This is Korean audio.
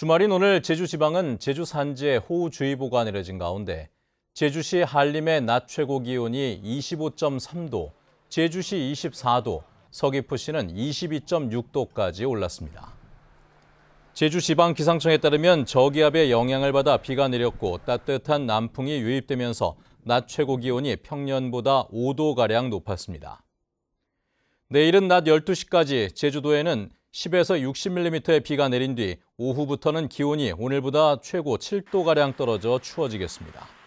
주말인 오늘 제주지방은 제주 산지에 호우주의보가 내려진 가운데 제주시 한림의 낮 최고 기온이 25.3도, 제주시 24도, 서귀포시는 22.6도까지 올랐습니다. 제주지방기상청에 따르면 저기압의 영향을 받아 비가 내렸고 따뜻한 남풍이 유입되면서 낮 최고 기온이 평년보다 5도가량 높았습니다. 내일은 낮 12시까지 제주도에는 10에서 60mm의 비가 내린 뒤 오후부터는 기온이 오늘보다 최고 7도가량 떨어져 추워지겠습니다.